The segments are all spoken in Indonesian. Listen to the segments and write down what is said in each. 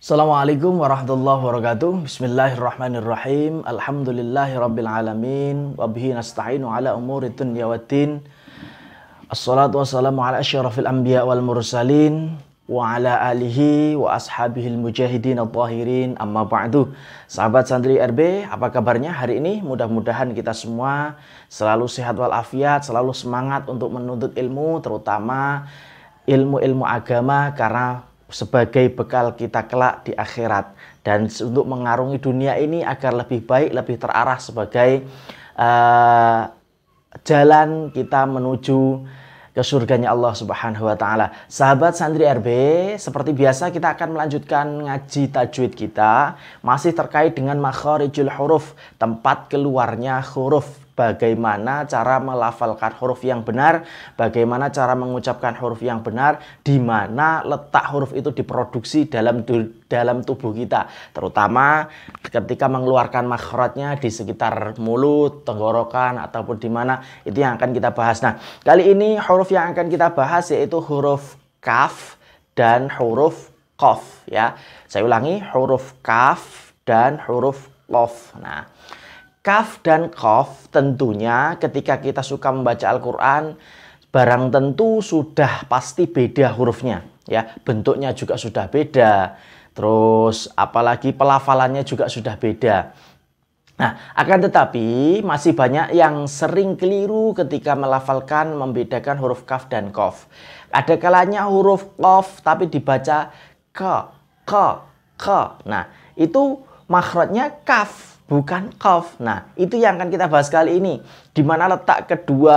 Assalamualaikum warahmatullahi wabarakatuh. Bismillahirrahmanirrahim. Alhamdulillahirabbil alamin wa nasta'inu ala umuri wa waddin. Assalatu wassalamu ala asyarafil anbiya wal mursalin wa ala alihi wa ashabihil mujahidin al tahirin Amma ba'du. Sahabat santri RB, apa kabarnya hari ini? Mudah-mudahan kita semua selalu sehat walafiat, selalu semangat untuk menuntut ilmu, terutama ilmu-ilmu agama karena sebagai bekal kita kelak di akhirat dan untuk mengarungi dunia ini agar lebih baik, lebih terarah sebagai uh, jalan kita menuju ke surganya Allah Subhanahu wa taala. Sahabat santri RB, seperti biasa kita akan melanjutkan ngaji tajwid kita masih terkait dengan makharijul huruf, tempat keluarnya huruf bagaimana cara melafalkan huruf yang benar, bagaimana cara mengucapkan huruf yang benar, di mana letak huruf itu diproduksi dalam dalam tubuh kita, terutama ketika mengeluarkan makhrajnya di sekitar mulut, tenggorokan ataupun di mana itu yang akan kita bahas. Nah, kali ini huruf yang akan kita bahas yaitu huruf kaf dan huruf kof ya. Saya ulangi huruf kaf dan huruf kof. Nah, Kaf dan kof tentunya ketika kita suka membaca Al-Quran barang tentu sudah pasti beda hurufnya ya bentuknya juga sudah beda terus apalagi pelafalannya juga sudah beda Nah, akan tetapi masih banyak yang sering keliru ketika melafalkan membedakan huruf kaf dan kof. Ada kalanya huruf kof tapi dibaca ke, ke, ke. Nah, itu makhrajnya kaf bukan kof. Nah, itu yang akan kita bahas kali ini. Di mana letak kedua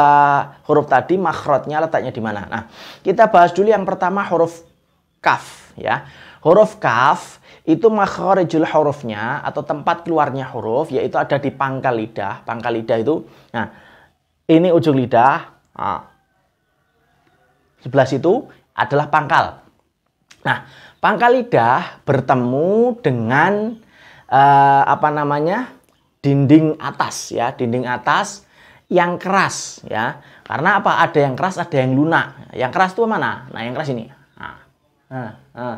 huruf tadi, makhrotnya letaknya di mana? Nah, kita bahas dulu yang pertama huruf kaf ya. Huruf kaf itu makhrajul hurufnya atau tempat keluarnya huruf yaitu ada di pangkal lidah. Pangkal lidah itu nah ini ujung lidah. Nah, sebelah situ adalah pangkal. Nah, pangkal lidah bertemu dengan uh, apa namanya dinding atas ya dinding atas yang keras ya karena apa ada yang keras ada yang lunak yang keras itu mana nah yang keras ini nah, nah, nah,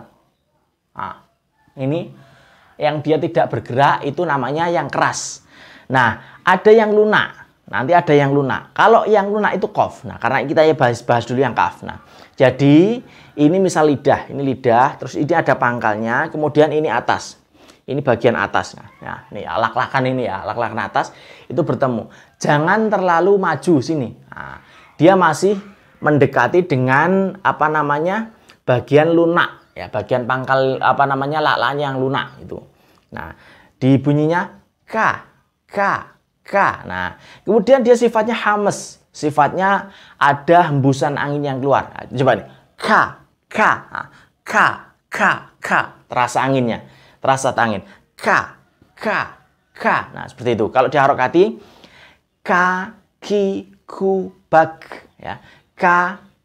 nah. ini yang dia tidak bergerak itu namanya yang keras nah ada yang lunak nanti ada yang lunak kalau yang lunak itu kof nah karena kita ya bahas bahas dulu yang kaf nah jadi ini misal lidah ini lidah terus ini ada pangkalnya kemudian ini atas ini bagian atasnya. Nah, ini ya, lak-lakan ini ya, lak-lakan atas itu bertemu. Jangan terlalu maju sini. Nah, dia masih mendekati dengan apa namanya? bagian lunak ya, bagian pangkal apa namanya? lak yang lunak itu. Nah, di bunyinya k k k. Nah, kemudian dia sifatnya hames, sifatnya ada hembusan angin yang keluar. Nah, coba nih. K K nah, K K K terasa anginnya terasa tangin. K, K, K. Nah, seperti itu. Kalau diharokati, K, Ki, Ku, Bak. Ya. K,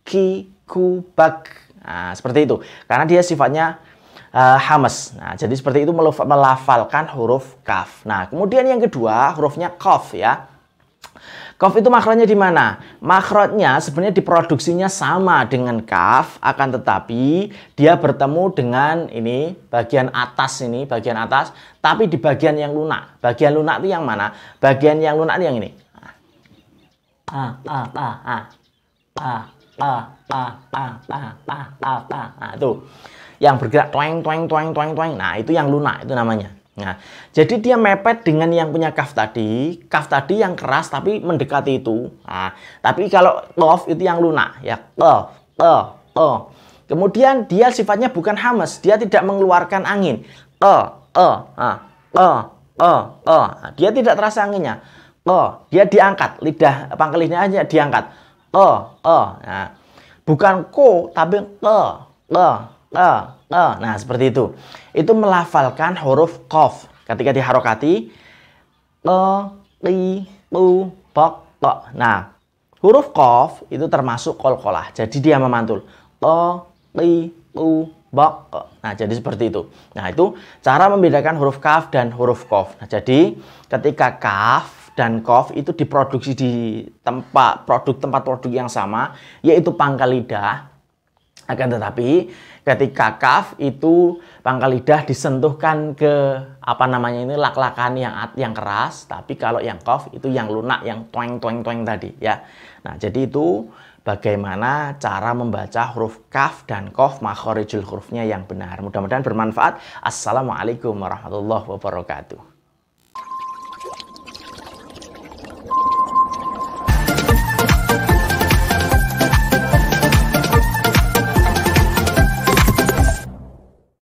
Ki, Ku, Nah, seperti itu. Karena dia sifatnya uh, hamas. Nah, jadi seperti itu melafalkan huruf kaf. Nah, kemudian yang kedua hurufnya kof ya. Kaf itu makronya di mana? Makronya sebenarnya diproduksinya sama dengan kaf, akan tetapi dia bertemu dengan ini bagian atas ini, bagian atas, tapi di bagian yang lunak. Bagian lunak itu yang mana? Bagian yang lunak itu yang ini. Ah, ah, ah, ah, ah, ah, ah, ah, ah, ah, ah, ah, ah, Yang bergerak toeng, toeng, toeng, toeng, toeng. Nah, itu yang lunak, itu namanya. Nah, jadi dia mepet dengan yang punya kaf tadi, kaf tadi yang keras tapi mendekati itu. Nah, tapi kalau tof itu yang lunak, ya tof, tof, tof. Kemudian dia sifatnya bukan hamas, dia tidak mengeluarkan angin. Tof, e, tof, tof, tof. Dia tidak terasa anginnya. Tof, dia diangkat, lidah pangkalnya aja diangkat. Tof, tof. Nah, bukan ko tapi tof, tof, e, e. Nah, seperti itu. Itu melafalkan huruf kof. ketika diharokati e, i, u, bok, to. Nah, huruf kof itu termasuk kol kolkolah. Jadi dia memantul. E, i, u, bok. Nah, jadi seperti itu. Nah, itu cara membedakan huruf kaf dan huruf kof. Nah, jadi ketika kaf dan kof itu diproduksi di tempat produk tempat produk yang sama, yaitu pangkal lidah. Akan tetapi ketika kaf itu pangkal lidah disentuhkan ke apa namanya ini lak-lakan yang yang keras, tapi kalau yang kaf itu yang lunak, yang tueng-tueng-tueng tadi ya. Nah, jadi itu bagaimana cara membaca huruf kaf dan kaf makhorijul hurufnya yang benar. Mudah-mudahan bermanfaat. Assalamualaikum warahmatullahi wabarakatuh.